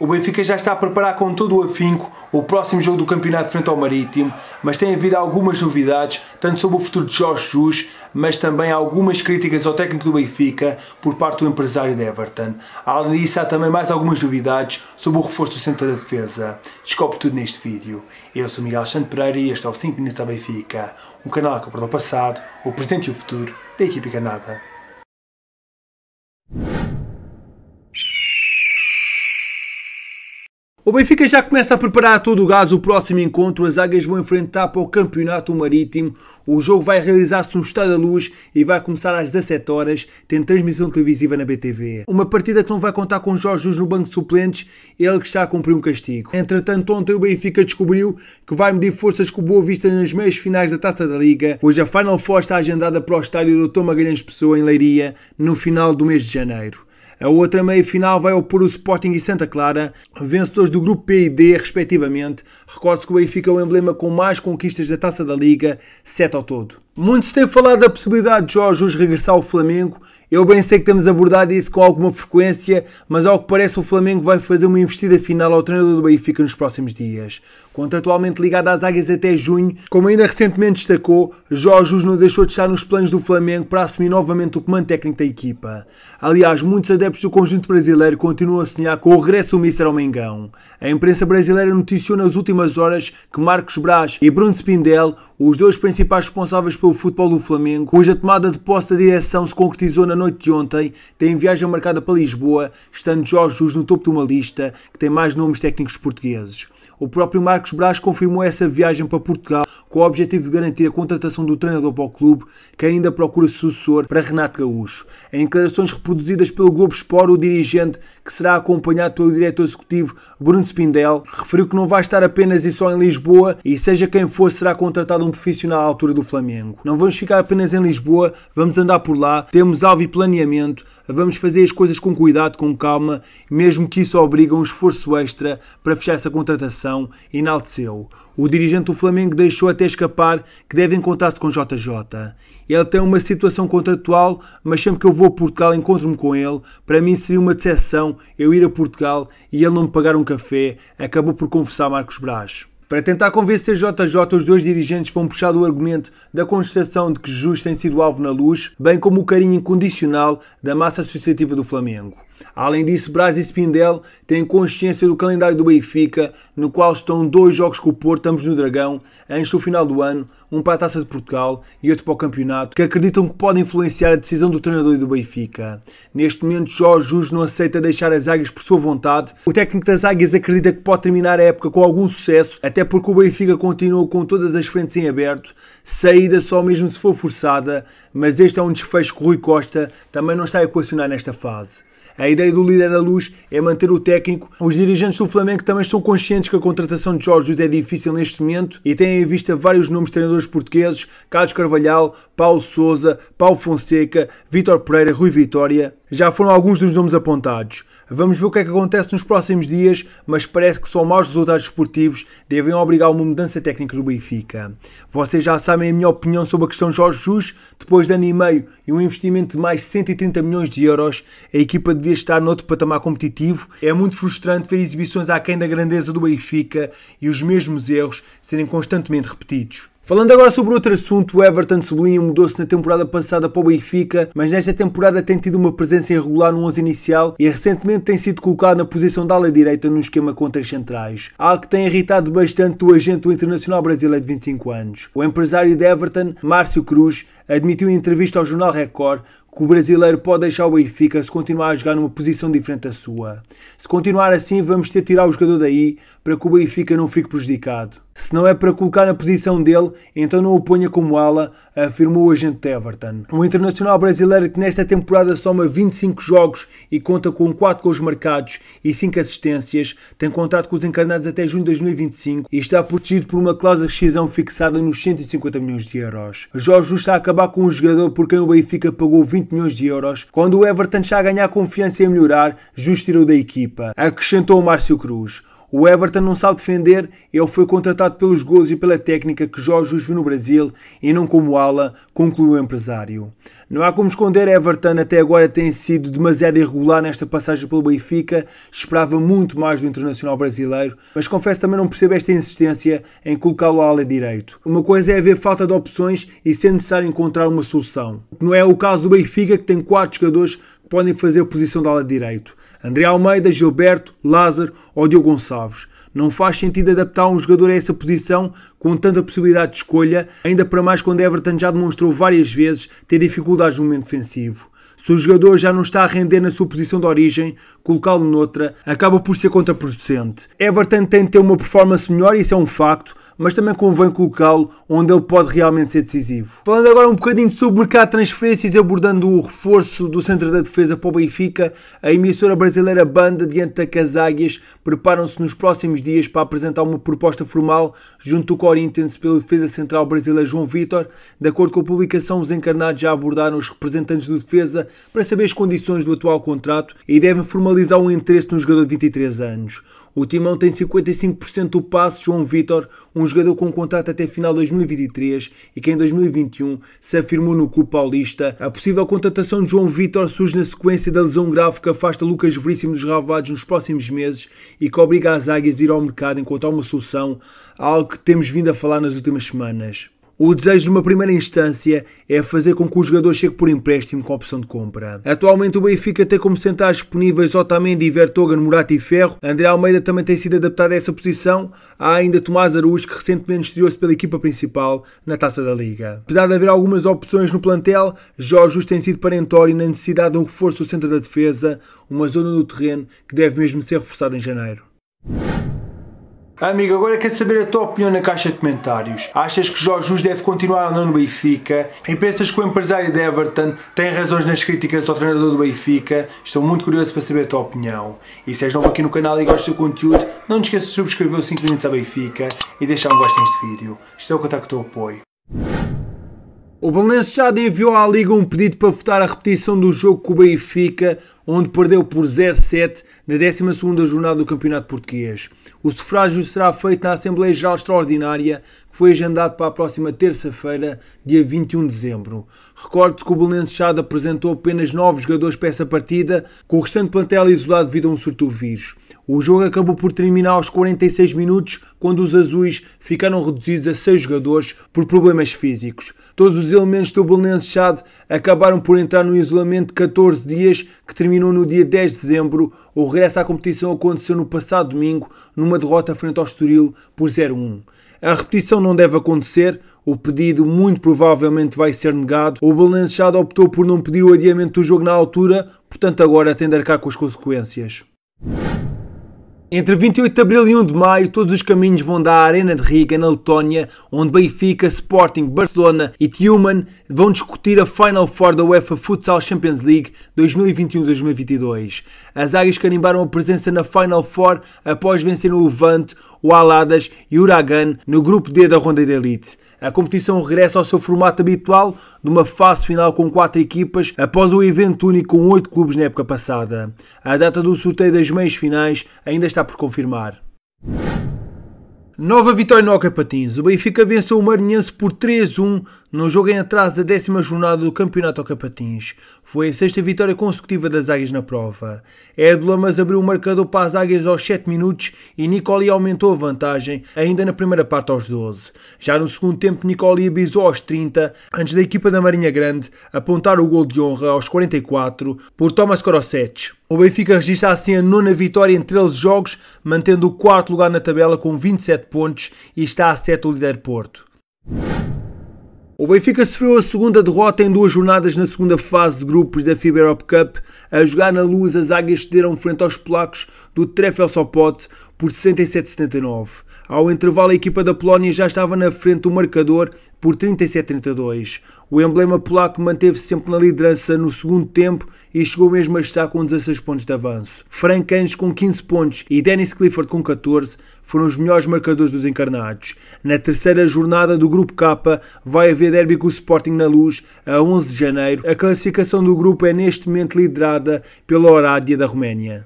O Benfica já está a preparar com todo o afinco o próximo jogo do campeonato frente ao Marítimo, mas tem havido algumas novidades, tanto sobre o futuro de Jorge Jus, mas também algumas críticas ao técnico do Benfica por parte do empresário de Everton. Além disso, há também mais algumas novidades sobre o reforço do centro da defesa. Descobre tudo neste vídeo. Eu sou Miguel Santo Pereira e este é o 5 Minutos da Benfica, um canal que aborda o passado, o presente e o futuro da equipe canada. O Benfica já começa a preparar todo o gás o próximo encontro. As águias vão enfrentar para o Campeonato Marítimo. O jogo vai realizar-se no Estado da Luz e vai começar às 17 horas, tendo transmissão televisiva na BTV. Uma partida que não vai contar com Jorge Luz no banco de suplentes, ele que está a cumprir um castigo. Entretanto, ontem o Benfica descobriu que vai medir forças com o Boa Vista nas meias finais da Taça da Liga. Hoje a Final Four está agendada para o estádio Dr. Magalhães Pessoa, em Leiria, no final do mês de janeiro. A outra meia-final vai opor o Sporting e Santa Clara, vencedores do grupo P e D, respectivamente. Recorde-se que o Benfica é o emblema com mais conquistas da Taça da Liga, 7 ao todo. Muito se tem falado da possibilidade de Jorge Jesus regressar ao Flamengo. Eu bem sei que temos abordado isso com alguma frequência, mas ao que parece o Flamengo vai fazer uma investida final ao treinador do Benfica nos próximos dias. Contratualmente ligado às águias até junho, como ainda recentemente destacou, Jorge Jesus não deixou de estar nos planos do Flamengo para assumir novamente o comando técnico da equipa. Aliás, muitos adeptos do conjunto brasileiro continuam a sonhar com o regresso do Mister ao Mengão. A imprensa brasileira noticiou nas últimas horas que Marcos Braz e Bruno Spindel, os dois principais responsáveis pelo pelo futebol do Flamengo, cuja tomada de posse da direção se concretizou na noite de ontem, tem viagem marcada para Lisboa, estando Jorge Jus no topo de uma lista que tem mais nomes técnicos portugueses. O próprio Marcos Braz confirmou essa viagem para Portugal com o objetivo de garantir a contratação do treinador para o clube, que ainda procura sucessor para Renato Gaúcho. Em declarações reproduzidas pelo Globo Sport, o dirigente, que será acompanhado pelo diretor executivo Bruno Spindel, referiu que não vai estar apenas e só em Lisboa e seja quem for será contratado um profissional à altura do Flamengo. Não vamos ficar apenas em Lisboa, vamos andar por lá, temos alvo e planeamento, vamos fazer as coisas com cuidado, com calma, mesmo que isso obrigue a um esforço extra para fechar essa contratação declaração enalteceu. O dirigente do Flamengo deixou até escapar que deve encontrar-se com JJ. Ele tem uma situação contratual, mas sempre que eu vou a Portugal encontro-me com ele. Para mim seria uma decepção eu ir a Portugal e ele não me pagar um café, acabou por confessar Marcos Braz. Para tentar convencer JJ, os dois dirigentes vão puxar o argumento da constatação de que Jesus tem sido alvo na luz, bem como o carinho incondicional da massa associativa do Flamengo. Além disso, Braz e Spindel têm consciência do calendário do Benfica, no qual estão dois jogos com o Porto, ambos no Dragão, antes do final do ano, um para a Taça de Portugal e outro para o Campeonato, que acreditam que podem influenciar a decisão do treinador e do Benfica. Neste momento, Jorge Jus não aceita deixar as Águias por sua vontade. O técnico das Águias acredita que pode terminar a época com algum sucesso, até porque o Benfica continua com todas as frentes em aberto, saída só mesmo se for forçada, mas este é um desfecho que o Rui Costa também não está a equacionar nesta fase. A a ideia do líder da luz é manter o técnico. Os dirigentes do Flamengo também estão conscientes que a contratação de Jorge José é difícil neste momento e têm em vista vários nomes de treinadores portugueses: Carlos Carvalhal, Paulo Souza, Paulo Fonseca, Vítor Pereira, Rui Vitória. Já foram alguns dos nomes apontados. Vamos ver o que é que acontece nos próximos dias, mas parece que só maus resultados esportivos devem obrigar uma mudança técnica do Benfica. Vocês já sabem a minha opinião sobre a questão Jorge Jus. Depois de ano e meio e um investimento de mais de 130 milhões de euros, a equipa devia estar noutro patamar competitivo. É muito frustrante ver exibições aquém da grandeza do Benfica e os mesmos erros serem constantemente repetidos. Falando agora sobre outro assunto, o Everton sublinha mudou-se na temporada passada para o Benfica, mas nesta temporada tem tido uma presença irregular no 11 inicial e recentemente tem sido colocado na posição da ala direita no esquema contra os centrais, algo que tem irritado bastante o agente do internacional brasileiro de 25 anos. O empresário de Everton, Márcio Cruz, admitiu em entrevista ao jornal Record que o brasileiro pode deixar o Benfica se continuar a jogar numa posição diferente da sua. Se continuar assim, vamos ter de tirar o jogador daí para que o Benfica não fique prejudicado. Se não é para colocar na posição dele, então não o ponha como ala, afirmou o agente de Everton. Um internacional brasileiro que nesta temporada soma 25 jogos e conta com 4 gols marcados e 5 assistências, tem contrato com os encarnados até junho de 2025 e está protegido por uma cláusula de rescisão fixada nos 150 milhões de euros. Jorge está a acabar com um jogador por quem o Benfica pagou 20 milhões de euros, quando o Everton está a ganhar confiança e a melhorar, Justo tirou da equipa, acrescentou o Márcio Cruz. O Everton não sabe defender, ele foi contratado pelos gols e pela técnica que Jorge Jesus viu no Brasil e não como ala, concluiu o empresário. Não há como esconder, Everton até agora tem sido demasiado irregular nesta passagem pelo Benfica, esperava muito mais do internacional brasileiro, mas confesso também não percebo esta insistência em colocá-lo à ala direito. Uma coisa é haver falta de opções e ser necessário encontrar uma solução. Não é o caso do Benfica que tem quatro jogadores podem fazer posição de ala direito. André Almeida, Gilberto, Lázaro ou Diogo Gonçalves. Não faz sentido adaptar um jogador a essa posição com tanta possibilidade de escolha, ainda para mais quando Everton já demonstrou várias vezes ter dificuldades no momento defensivo. Se o jogador já não está a render na sua posição de origem, colocá-lo noutra acaba por ser contraproducente. Everton tem de ter uma performance melhor, isso é um facto, mas também convém colocá-lo onde ele pode realmente ser decisivo. Falando agora um bocadinho sobre o mercado de transferências, abordando o reforço do centro da defesa para o Benfica, a emissora brasileira Banda, diante da Caságuias, preparam-se nos próximos dias para apresentar uma proposta formal junto do Corinthians pelo defesa central brasileiro João Vitor. De acordo com a publicação, os encarnados já abordaram os representantes do defesa para saber as condições do atual contrato e devem formalizar o interesse de um jogador de 23 anos. O Timão tem 55% do passe João Vitor, um jogador com contrato até final de 2023 e que em 2021 se afirmou no clube paulista. A possível contratação de João Vitor surge na sequência da lesão grave que afasta Lucas Veríssimo dos Ravados nos próximos meses e que obriga as águias a ir ao mercado encontrar uma solução, algo que temos vindo a falar nas últimas semanas. O desejo numa primeira instância é fazer com que o jogador chegue por empréstimo com opção de compra. Atualmente o Benfica tem como centrais disponíveis Otamendi, Vertogen, Murata e Ferro. André Almeida também tem sido adaptado a essa posição. Há ainda Tomás Aruz que recentemente estreou-se pela equipa principal na Taça da Liga. Apesar de haver algumas opções no plantel, Jorge tem sido parentório na necessidade de um reforço do centro da defesa, uma zona do terreno que deve mesmo ser reforçada em janeiro. Amigo, agora quero saber a tua opinião na caixa de comentários. Achas que Jorge Jus deve continuar ou não no Benfica? E pensas que o empresário de Everton tem razões nas críticas ao treinador do Benfica? Estou muito curioso para saber a tua opinião. E se és novo aqui no canal e gostas do conteúdo, não te esqueças de subscrever o 5 Minutos a Benfica e deixar um gosto neste vídeo. Estou a é contar com o teu apoio. O Balenciaga enviou à Liga um pedido para votar a repetição do jogo com o Benfica onde perdeu por 0-7 na 12 jornada do Campeonato Português. O sufrágio será feito na Assembleia Geral Extraordinária, que foi agendado para a próxima terça-feira, dia 21 de dezembro. Recorde-se que o Belenenses Chade apresentou apenas 9 jogadores para essa partida, com o restante plantel isolado devido a um surto de vírus. O jogo acabou por terminar aos 46 minutos, quando os azuis ficaram reduzidos a 6 jogadores por problemas físicos. Todos os elementos do Belenenses Chade acabaram por entrar no isolamento de 14 dias, que terminou terminou no dia 10 de dezembro, o regresso à competição aconteceu no passado domingo, numa derrota frente ao Estoril por 0-1. A repetição não deve acontecer, o pedido muito provavelmente vai ser negado. O Balenciaga optou por não pedir o adiamento do jogo na altura, portanto agora tem de arcar com as consequências. Entre 28 de abril e 1 de maio, todos os caminhos vão da Arena de Riga, na Letónia, onde Benfica, Sporting, Barcelona e Tiuman vão discutir a Final Four da UEFA Futsal Champions League 2021-2022. As águias carimbaram a presença na Final Four após vencer o Levante, o Aladas e o Uragan no grupo D da Ronda de Elite. A competição regressa ao seu formato habitual, numa fase final com quatro equipas, após o evento único com oito clubes na época passada. A data do sorteio das meias finais ainda está está por confirmar. Nova vitória no Patins. O Benfica venceu o Maranhense por 3-1 no jogo em atraso da décima jornada do Campeonato ao Capatins. Foi a sexta vitória consecutiva das Águias na prova. Edula, mas abriu o marcador para as Águias aos 7 minutos e Nicoli aumentou a vantagem, ainda na primeira parte aos 12. Já no segundo tempo, Nicoli abisou aos 30, antes da equipa da Marinha Grande apontar o gol de honra aos 44 por Thomas Korosetes. O Benfica registra assim a nona vitória em 13 jogos, mantendo o quarto lugar na tabela com 27 pontos e está a 7 o líder Porto. O Benfica sofreu a segunda derrota em duas jornadas na segunda fase de grupos da FIBA Europe Cup. A jogar na luz, as águias cederam frente aos polacos do Trefel Sopot por 67-79. Ao intervalo, a equipa da Polónia já estava na frente do marcador por 37-32. O emblema polaco manteve-se sempre na liderança no segundo tempo e chegou mesmo a estar com 16 pontos de avanço. Frank Anes com 15 pontos e Dennis Clifford com 14 foram os melhores marcadores dos encarnados. Na terceira jornada do Grupo K vai haver derby com o Sporting na Luz a 11 de janeiro. A classificação do grupo é neste momento liderada pela Orádia da Roménia.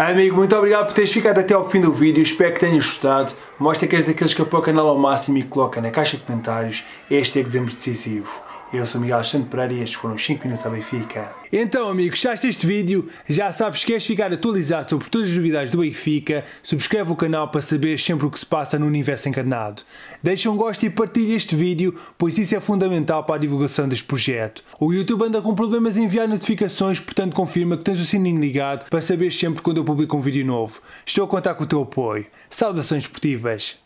Amigo, muito obrigado por teres ficado até ao fim do vídeo, espero que tenhas gostado. Mostra que és daqueles que apoia o canal ao máximo e coloca na caixa de comentários este é dezembro decisivo. Eu sou Miguel Alexandre Pereira e estes foram os 5 minutos ao Benfica. Então, amigo, gostaste deste vídeo? Já sabes que queres ficar atualizado sobre todas as novidades do Benfica? Subscreve o canal para saber sempre o que se passa no universo encarnado. Deixa um gosto e partilha este vídeo, pois isso é fundamental para a divulgação deste projeto. O YouTube anda com problemas em enviar notificações, portanto confirma que tens o sininho ligado para saber sempre quando eu publico um vídeo novo. Estou a contar com o teu apoio. Saudações esportivas!